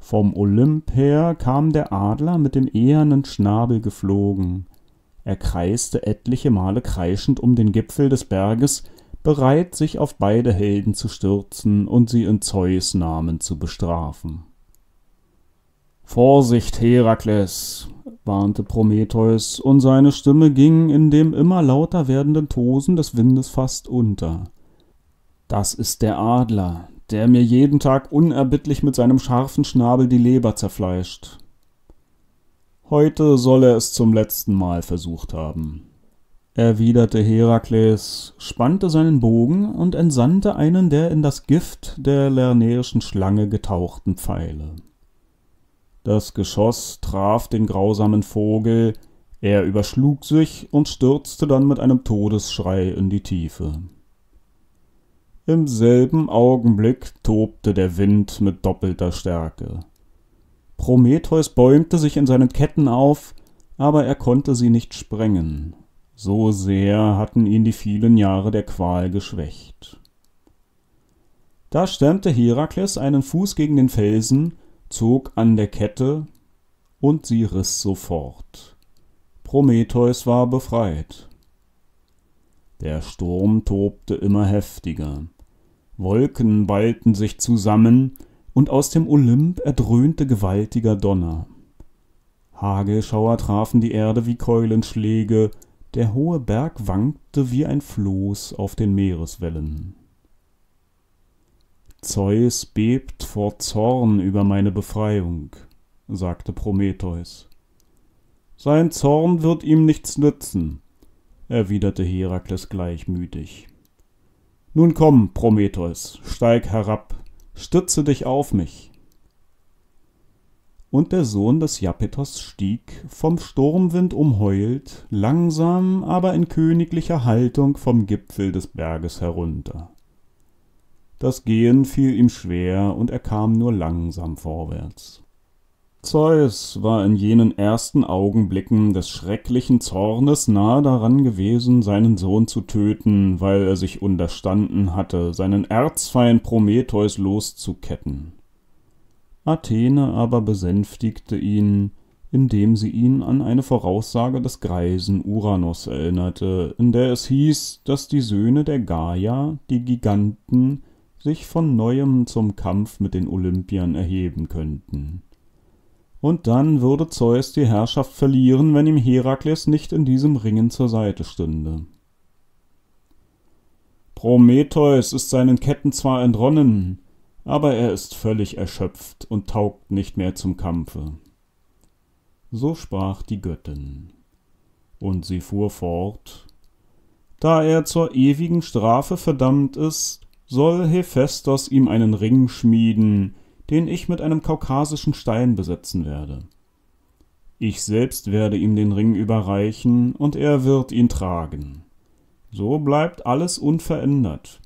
Vom Olymp her kam der Adler mit dem ehernen Schnabel geflogen. Er kreiste etliche Male kreischend um den Gipfel des Berges, bereit, sich auf beide Helden zu stürzen und sie in Zeus Namen zu bestrafen. Vorsicht, Herakles, warnte Prometheus, und seine Stimme ging in dem immer lauter werdenden Tosen des Windes fast unter. Das ist der Adler, der mir jeden Tag unerbittlich mit seinem scharfen Schnabel die Leber zerfleischt. Heute soll er es zum letzten Mal versucht haben erwiderte Herakles, spannte seinen Bogen und entsandte einen der in das Gift der lerneischen Schlange getauchten Pfeile. Das Geschoss traf den grausamen Vogel, er überschlug sich und stürzte dann mit einem Todesschrei in die Tiefe. Im selben Augenblick tobte der Wind mit doppelter Stärke. Prometheus bäumte sich in seinen Ketten auf, aber er konnte sie nicht sprengen. So sehr hatten ihn die vielen Jahre der Qual geschwächt. Da stemmte Herakles einen Fuß gegen den Felsen, zog an der Kette, und sie riss sofort. Prometheus war befreit. Der Sturm tobte immer heftiger. Wolken ballten sich zusammen, und aus dem Olymp erdröhnte gewaltiger Donner. Hagelschauer trafen die Erde wie Keulenschläge, der hohe Berg wankte wie ein Floß auf den Meereswellen. Zeus bebt vor Zorn über meine Befreiung, sagte Prometheus. Sein Zorn wird ihm nichts nützen, erwiderte Herakles gleichmütig. Nun komm, Prometheus, steig herab, stütze dich auf mich und der Sohn des Japetos stieg, vom Sturmwind umheult, langsam, aber in königlicher Haltung vom Gipfel des Berges herunter. Das Gehen fiel ihm schwer, und er kam nur langsam vorwärts. Zeus war in jenen ersten Augenblicken des schrecklichen Zornes nahe daran gewesen, seinen Sohn zu töten, weil er sich unterstanden hatte, seinen Erzfeind Prometheus loszuketten. Athene aber besänftigte ihn, indem sie ihn an eine Voraussage des greisen Uranus erinnerte, in der es hieß, dass die Söhne der Gaia, die Giganten, sich von neuem zum Kampf mit den Olympiern erheben könnten. Und dann würde Zeus die Herrschaft verlieren, wenn ihm Herakles nicht in diesem Ringen zur Seite stünde. Prometheus ist seinen Ketten zwar entronnen, aber er ist völlig erschöpft und taugt nicht mehr zum Kampfe. So sprach die Göttin. Und sie fuhr fort, Da er zur ewigen Strafe verdammt ist, soll Hephaistos ihm einen Ring schmieden, den ich mit einem kaukasischen Stein besetzen werde. Ich selbst werde ihm den Ring überreichen, und er wird ihn tragen. So bleibt alles unverändert,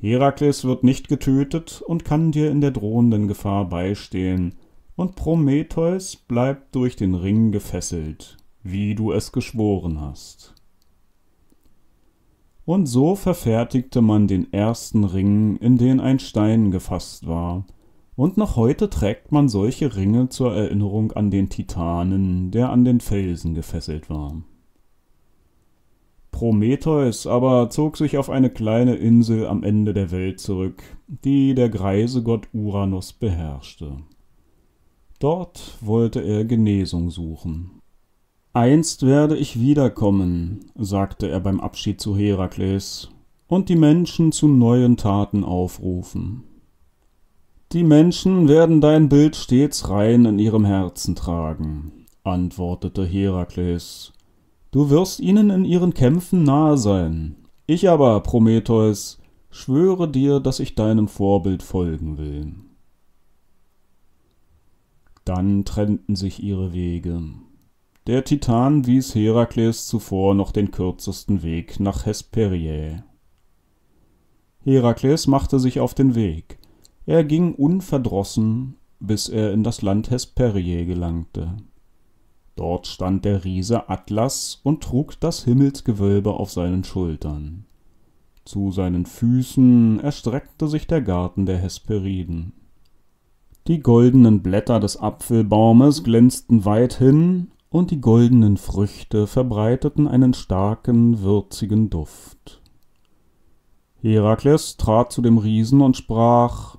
Herakles wird nicht getötet und kann dir in der drohenden Gefahr beistehen, und Prometheus bleibt durch den Ring gefesselt, wie du es geschworen hast. Und so verfertigte man den ersten Ring, in den ein Stein gefasst war, und noch heute trägt man solche Ringe zur Erinnerung an den Titanen, der an den Felsen gefesselt war. Prometheus aber zog sich auf eine kleine Insel am Ende der Welt zurück, die der greise Gott Uranus beherrschte. Dort wollte er Genesung suchen. Einst werde ich wiederkommen, sagte er beim Abschied zu Herakles, und die Menschen zu neuen Taten aufrufen. Die Menschen werden dein Bild stets rein in ihrem Herzen tragen, antwortete Herakles Du wirst ihnen in ihren Kämpfen nahe sein. Ich aber, Prometheus, schwöre dir, dass ich deinem Vorbild folgen will. Dann trennten sich ihre Wege. Der Titan wies Herakles zuvor noch den kürzesten Weg nach Hesperiae. Herakles machte sich auf den Weg. Er ging unverdrossen, bis er in das Land Hesperiae gelangte. Dort stand der Riese Atlas und trug das Himmelsgewölbe auf seinen Schultern. Zu seinen Füßen erstreckte sich der Garten der Hesperiden. Die goldenen Blätter des Apfelbaumes glänzten weithin, und die goldenen Früchte verbreiteten einen starken, würzigen Duft. Herakles trat zu dem Riesen und sprach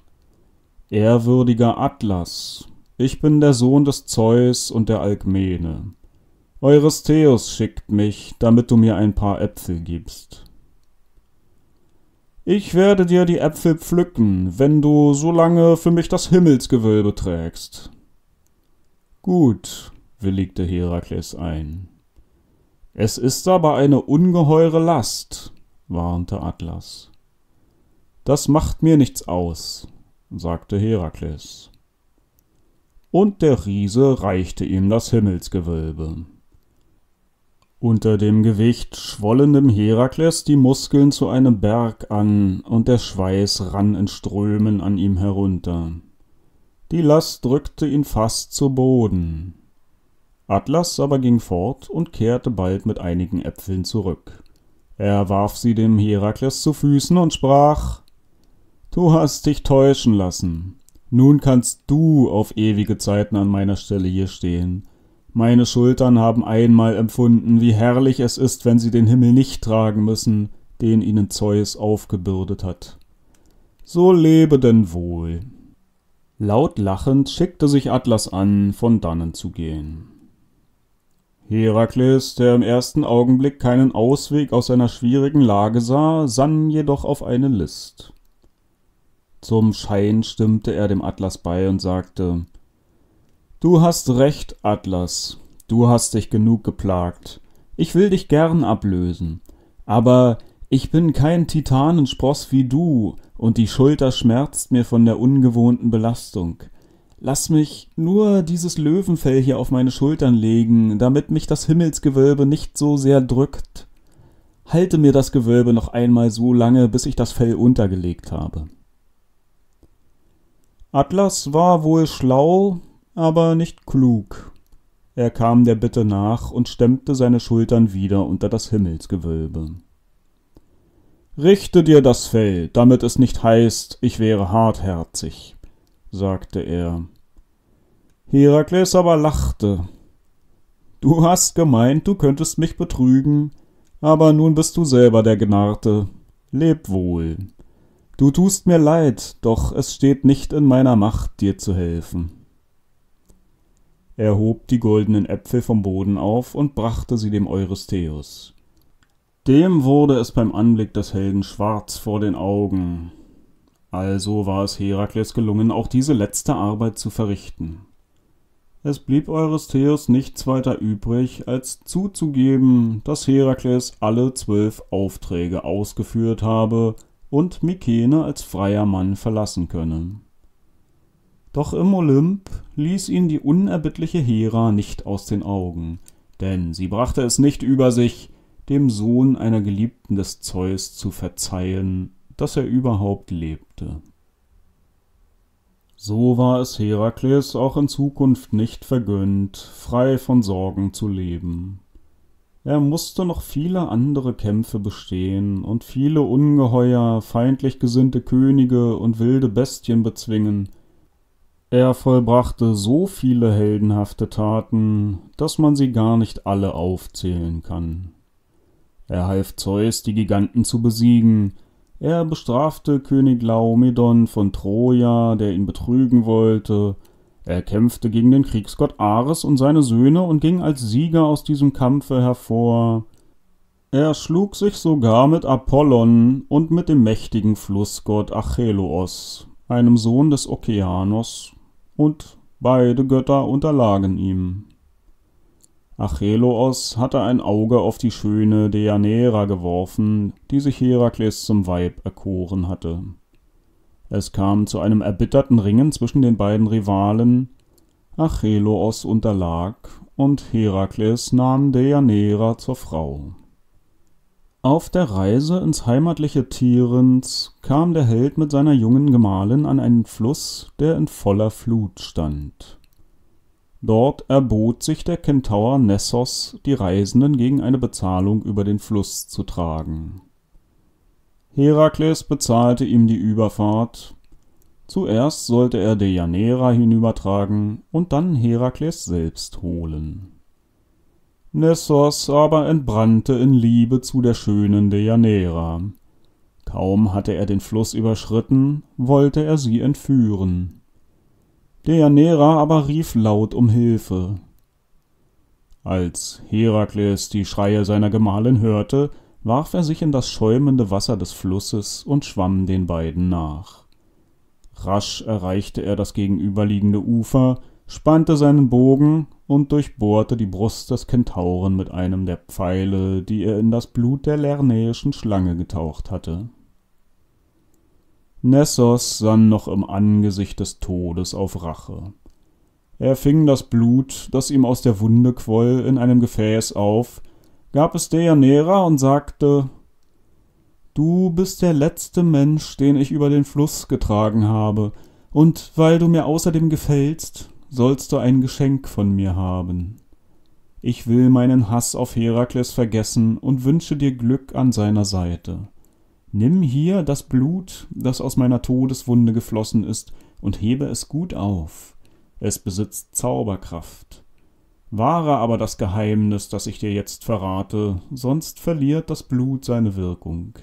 Ehrwürdiger Atlas, ich bin der Sohn des Zeus und der Alkmene. Eurystheus schickt mich, damit du mir ein paar Äpfel gibst. Ich werde dir die Äpfel pflücken, wenn du so lange für mich das Himmelsgewölbe trägst. Gut, willigte Herakles ein. Es ist aber eine ungeheure Last, warnte Atlas. Das macht mir nichts aus, sagte Herakles und der Riese reichte ihm das Himmelsgewölbe. Unter dem Gewicht schwollen dem Herakles die Muskeln zu einem Berg an, und der Schweiß rann in Strömen an ihm herunter. Die Last drückte ihn fast zu Boden. Atlas aber ging fort und kehrte bald mit einigen Äpfeln zurück. Er warf sie dem Herakles zu Füßen und sprach Du hast dich täuschen lassen. Nun kannst du auf ewige Zeiten an meiner Stelle hier stehen. Meine Schultern haben einmal empfunden, wie herrlich es ist, wenn sie den Himmel nicht tragen müssen, den ihnen Zeus aufgebürdet hat. So lebe denn wohl. Laut lachend schickte sich Atlas an, von dannen zu gehen. Herakles, der im ersten Augenblick keinen Ausweg aus seiner schwierigen Lage sah, sann jedoch auf eine List. Zum Schein stimmte er dem Atlas bei und sagte Du hast recht, Atlas, du hast dich genug geplagt. Ich will dich gern ablösen, aber ich bin kein Titanenspross wie du, und die Schulter schmerzt mir von der ungewohnten Belastung. Lass mich nur dieses Löwenfell hier auf meine Schultern legen, damit mich das Himmelsgewölbe nicht so sehr drückt. Halte mir das Gewölbe noch einmal so lange, bis ich das Fell untergelegt habe. Atlas war wohl schlau, aber nicht klug. Er kam der Bitte nach und stemmte seine Schultern wieder unter das Himmelsgewölbe. Richte dir das Fell, damit es nicht heißt, ich wäre hartherzig, sagte er. Herakles aber lachte. Du hast gemeint, du könntest mich betrügen, aber nun bist du selber der Gnarte. Leb wohl. Du tust mir leid, doch es steht nicht in meiner Macht, dir zu helfen. Er hob die goldenen Äpfel vom Boden auf und brachte sie dem Eurystheus. Dem wurde es beim Anblick des Helden schwarz vor den Augen. Also war es Herakles gelungen, auch diese letzte Arbeit zu verrichten. Es blieb Eurystheus nichts weiter übrig, als zuzugeben, dass Herakles alle zwölf Aufträge ausgeführt habe, und Mykene als freier Mann verlassen könne. Doch im Olymp ließ ihn die unerbittliche Hera nicht aus den Augen, denn sie brachte es nicht über sich, dem Sohn einer Geliebten des Zeus zu verzeihen, dass er überhaupt lebte. So war es Herakles auch in Zukunft nicht vergönnt, frei von Sorgen zu leben. Er musste noch viele andere Kämpfe bestehen und viele Ungeheuer, feindlich gesinnte Könige und wilde Bestien bezwingen. Er vollbrachte so viele heldenhafte Taten, dass man sie gar nicht alle aufzählen kann. Er half Zeus, die Giganten zu besiegen, er bestrafte König Laomedon von Troja, der ihn betrügen wollte, er kämpfte gegen den Kriegsgott Ares und seine Söhne und ging als Sieger aus diesem Kampfe hervor. Er schlug sich sogar mit Apollon und mit dem mächtigen Flussgott Acheloos, einem Sohn des Okeanos, und beide Götter unterlagen ihm. Acheloos hatte ein Auge auf die schöne Deianira geworfen, die sich Herakles zum Weib erkoren hatte. Es kam zu einem erbitterten Ringen zwischen den beiden Rivalen. Acheloos unterlag und Herakles nahm Deianira zur Frau. Auf der Reise ins heimatliche Tirens kam der Held mit seiner jungen Gemahlin an einen Fluss, der in voller Flut stand. Dort erbot sich der Kentaur Nessos, die Reisenden gegen eine Bezahlung über den Fluss zu tragen. Herakles bezahlte ihm die Überfahrt. Zuerst sollte er Deianera hinübertragen und dann Herakles selbst holen. Nessos aber entbrannte in Liebe zu der schönen Deianera. Kaum hatte er den Fluss überschritten, wollte er sie entführen. Deianera aber rief laut um Hilfe. Als Herakles die Schreie seiner Gemahlin hörte, warf er sich in das schäumende Wasser des Flusses und schwamm den beiden nach. Rasch erreichte er das gegenüberliegende Ufer, spannte seinen Bogen und durchbohrte die Brust des Kentauren mit einem der Pfeile, die er in das Blut der lernäischen Schlange getaucht hatte. Nessos sann noch im Angesicht des Todes auf Rache. Er fing das Blut, das ihm aus der Wunde quoll, in einem Gefäß auf gab es Deianira und sagte, Du bist der letzte Mensch, den ich über den Fluss getragen habe, und weil du mir außerdem gefällst, sollst du ein Geschenk von mir haben. Ich will meinen Hass auf Herakles vergessen und wünsche dir Glück an seiner Seite. Nimm hier das Blut, das aus meiner Todeswunde geflossen ist, und hebe es gut auf. Es besitzt Zauberkraft. Wahre aber das Geheimnis, das ich dir jetzt verrate, sonst verliert das Blut seine Wirkung.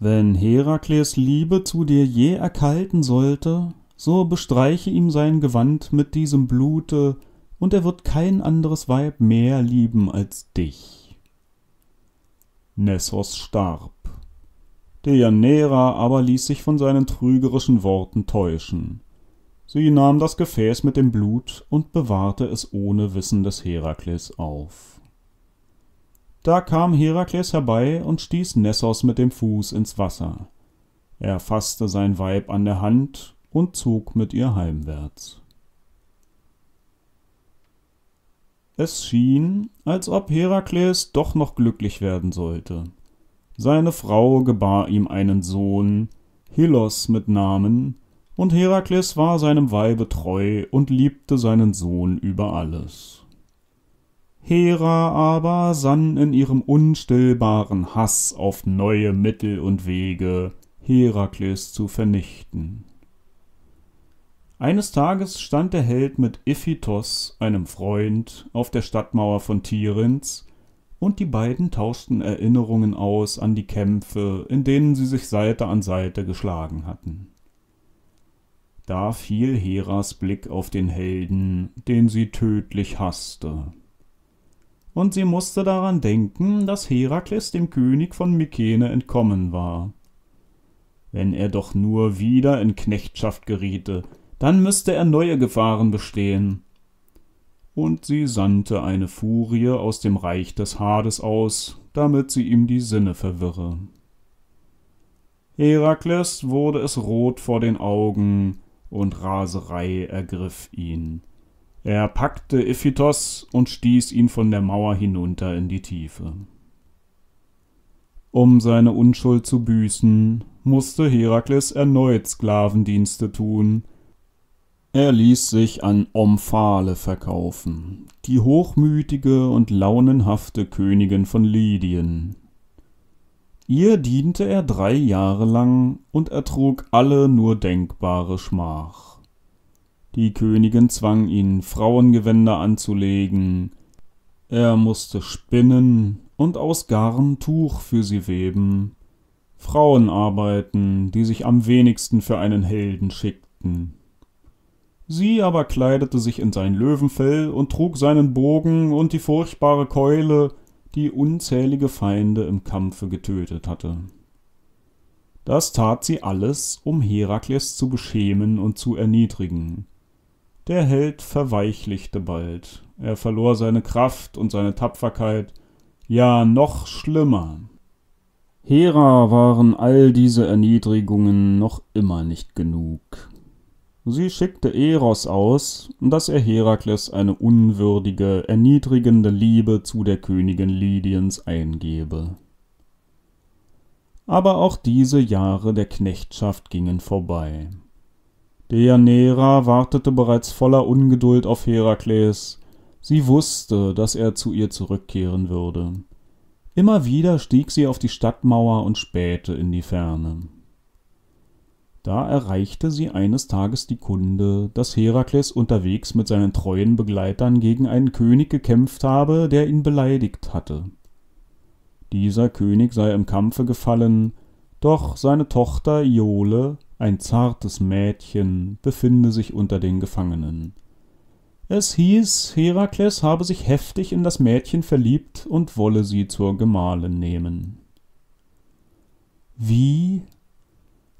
Wenn Herakles Liebe zu dir je erkalten sollte, so bestreiche ihm sein Gewand mit diesem Blute, und er wird kein anderes Weib mehr lieben als dich. Nessos starb. Deianera aber ließ sich von seinen trügerischen Worten täuschen. Sie nahm das Gefäß mit dem Blut und bewahrte es ohne Wissen des Herakles auf. Da kam Herakles herbei und stieß Nessos mit dem Fuß ins Wasser. Er faßte sein Weib an der Hand und zog mit ihr heimwärts. Es schien, als ob Herakles doch noch glücklich werden sollte. Seine Frau gebar ihm einen Sohn, Hilos mit Namen, und Herakles war seinem Weibe treu und liebte seinen Sohn über alles. Hera aber sann in ihrem unstillbaren Hass auf neue Mittel und Wege, Herakles zu vernichten. Eines Tages stand der Held mit Iphitos, einem Freund, auf der Stadtmauer von Tirins, und die beiden tauschten Erinnerungen aus an die Kämpfe, in denen sie sich Seite an Seite geschlagen hatten. Da fiel Heras Blick auf den Helden, den sie tödlich hasste. Und sie musste daran denken, dass Herakles dem König von Mykene entkommen war. Wenn er doch nur wieder in Knechtschaft geriete, dann müsste er neue Gefahren bestehen. Und sie sandte eine Furie aus dem Reich des Hades aus, damit sie ihm die Sinne verwirre. Herakles wurde es rot vor den Augen, und Raserei ergriff ihn. Er packte Iphitos und stieß ihn von der Mauer hinunter in die Tiefe. Um seine Unschuld zu büßen, musste Herakles erneut Sklavendienste tun. Er ließ sich an Omphale verkaufen, die hochmütige und launenhafte Königin von Lydien, Ihr diente er drei Jahre lang und ertrug alle nur denkbare Schmach. Die Königin zwang ihn, Frauengewänder anzulegen, er musste spinnen und aus Garn Tuch für sie weben, Frauenarbeiten, die sich am wenigsten für einen Helden schickten. Sie aber kleidete sich in sein Löwenfell und trug seinen Bogen und die furchtbare Keule, die unzählige Feinde im Kampfe getötet hatte. Das tat sie alles, um Herakles zu beschämen und zu erniedrigen. Der Held verweichlichte bald, er verlor seine Kraft und seine Tapferkeit, ja noch schlimmer. Hera waren all diese Erniedrigungen noch immer nicht genug. Sie schickte Eros aus, dass er Herakles eine unwürdige, erniedrigende Liebe zu der Königin Lydiens eingebe. Aber auch diese Jahre der Knechtschaft gingen vorbei. Deianira wartete bereits voller Ungeduld auf Herakles. Sie wusste, dass er zu ihr zurückkehren würde. Immer wieder stieg sie auf die Stadtmauer und spähte in die Ferne. Da erreichte sie eines Tages die Kunde, dass Herakles unterwegs mit seinen treuen Begleitern gegen einen König gekämpft habe, der ihn beleidigt hatte. Dieser König sei im Kampfe gefallen, doch seine Tochter Iole, ein zartes Mädchen, befinde sich unter den Gefangenen. Es hieß, Herakles habe sich heftig in das Mädchen verliebt und wolle sie zur Gemahlin nehmen. Wie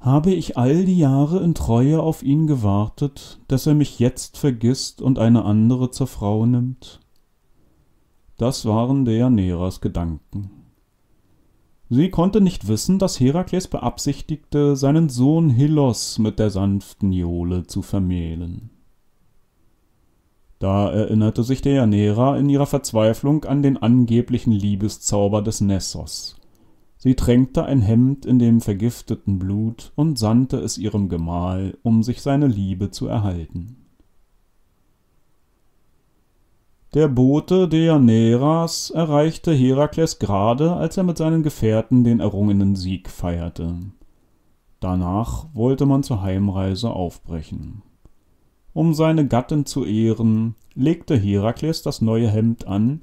habe ich all die Jahre in Treue auf ihn gewartet, dass er mich jetzt vergisst und eine andere zur Frau nimmt? Das waren Deianeras Gedanken. Sie konnte nicht wissen, dass Herakles beabsichtigte, seinen Sohn Hilos mit der sanften Iole zu vermählen. Da erinnerte sich Deianera in ihrer Verzweiflung an den angeblichen Liebeszauber des Nessos. Sie tränkte ein Hemd in dem vergifteten Blut und sandte es ihrem Gemahl, um sich seine Liebe zu erhalten. Der Bote Deianeras erreichte Herakles gerade, als er mit seinen Gefährten den errungenen Sieg feierte. Danach wollte man zur Heimreise aufbrechen. Um seine Gattin zu ehren, legte Herakles das neue Hemd an,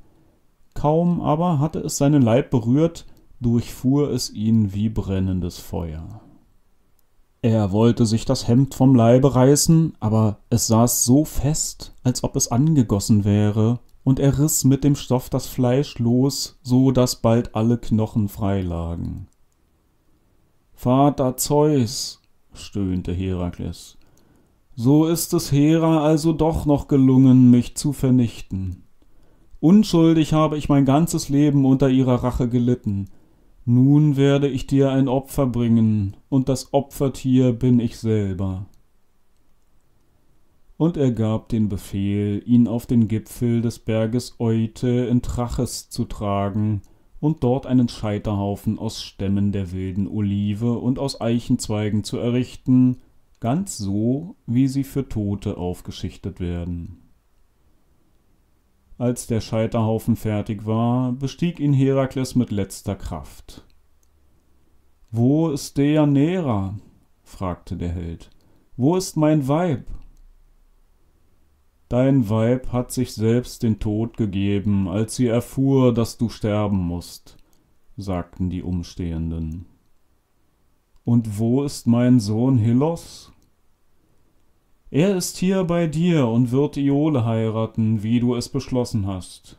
kaum aber hatte es seinen Leib berührt, durchfuhr es ihn wie brennendes Feuer. Er wollte sich das Hemd vom Leibe reißen, aber es saß so fest, als ob es angegossen wäre, und er riß mit dem Stoff das Fleisch los, so daß bald alle Knochen freilagen. Vater Zeus, stöhnte Herakles, so ist es Hera also doch noch gelungen, mich zu vernichten. Unschuldig habe ich mein ganzes Leben unter ihrer Rache gelitten, nun werde ich dir ein Opfer bringen, und das Opfertier bin ich selber. Und er gab den Befehl, ihn auf den Gipfel des Berges Eute in Traches zu tragen und dort einen Scheiterhaufen aus Stämmen der wilden Olive und aus Eichenzweigen zu errichten, ganz so, wie sie für Tote aufgeschichtet werden. Als der Scheiterhaufen fertig war, bestieg ihn Herakles mit letzter Kraft. Wo ist Deianera? fragte der Held. Wo ist mein Weib? Dein Weib hat sich selbst den Tod gegeben, als sie erfuhr, dass du sterben musst, sagten die Umstehenden. Und wo ist mein Sohn Hilos? Er ist hier bei dir und wird Iole heiraten, wie du es beschlossen hast.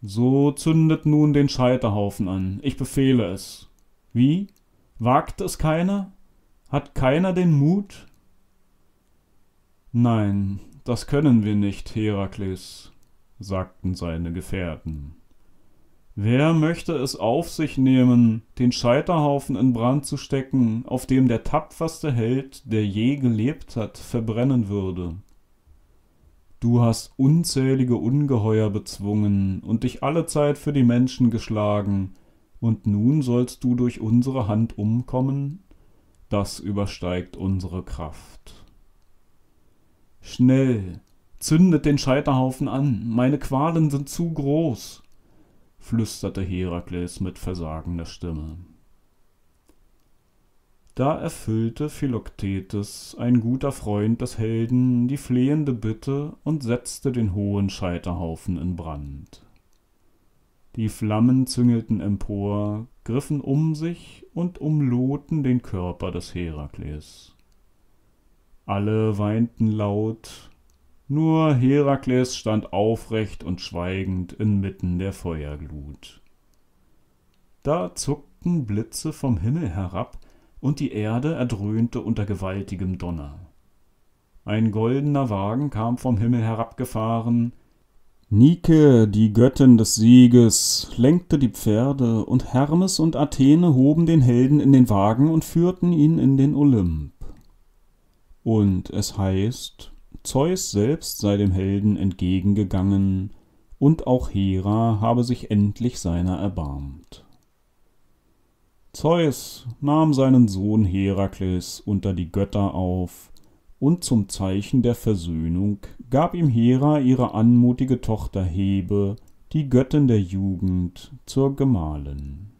So zündet nun den Scheiterhaufen an. Ich befehle es. Wie? Wagt es keiner? Hat keiner den Mut? Nein, das können wir nicht, Herakles, sagten seine Gefährten. Wer möchte es auf sich nehmen, den Scheiterhaufen in Brand zu stecken, auf dem der tapferste Held, der je gelebt hat, verbrennen würde? Du hast unzählige Ungeheuer bezwungen und dich allezeit für die Menschen geschlagen, und nun sollst du durch unsere Hand umkommen? Das übersteigt unsere Kraft. Schnell, zündet den Scheiterhaufen an, meine Qualen sind zu groß, flüsterte Herakles mit versagender Stimme. Da erfüllte Philoktetes, ein guter Freund des Helden, die flehende Bitte und setzte den hohen Scheiterhaufen in Brand. Die Flammen züngelten empor, griffen um sich und umlohten den Körper des Herakles. Alle weinten laut, nur Herakles stand aufrecht und schweigend inmitten der Feuerglut. Da zuckten Blitze vom Himmel herab, und die Erde erdröhnte unter gewaltigem Donner. Ein goldener Wagen kam vom Himmel herabgefahren. Nike, die Göttin des Sieges, lenkte die Pferde, und Hermes und Athene hoben den Helden in den Wagen und führten ihn in den Olymp. Und es heißt, Zeus selbst sei dem Helden entgegengegangen, und auch Hera habe sich endlich seiner erbarmt. Zeus nahm seinen Sohn Herakles unter die Götter auf, und zum Zeichen der Versöhnung gab ihm Hera ihre anmutige Tochter Hebe, die Göttin der Jugend, zur Gemahlin